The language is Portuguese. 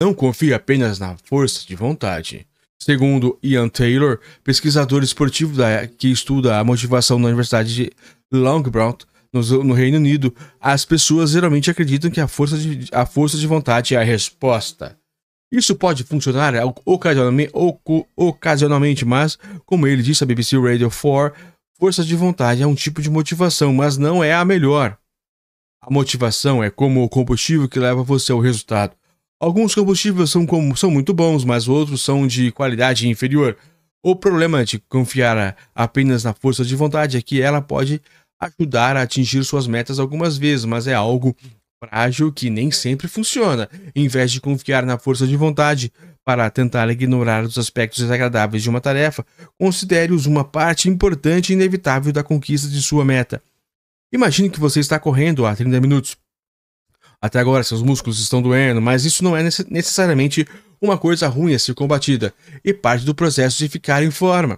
Não confie apenas na força de vontade. Segundo Ian Taylor, pesquisador esportivo da, que estuda a motivação na Universidade de Longbront, no, no, Reino Unido, as pessoas geralmente acreditam que a força, de, a força de vontade é a resposta. Isso pode funcionar ocasionalmente, ocasionalmente, mas, como ele disse à BBC Radio 4, força de vontade é um tipo de motivação, mas não é a melhor. A motivação é como o combustível que leva você ao resultado. Alguns combustíveis são, como, são muito bons, mas outros são de qualidade inferior. O problema de confiar apenas na força de vontade é que ela pode ajudar a atingir suas metas algumas vezes, mas é algo frágil que nem sempre funciona. Em vez de confiar na força de vontade para tentar ignorar os aspectos desagradáveis de uma tarefa, considere-os uma parte importante e inevitável da conquista de sua meta. Imagine que você está correndo há 30 minutos. Até agora seus músculos estão doendo, mas isso não é necessariamente uma coisa ruim a ser combatida e parte do processo de ficar em forma.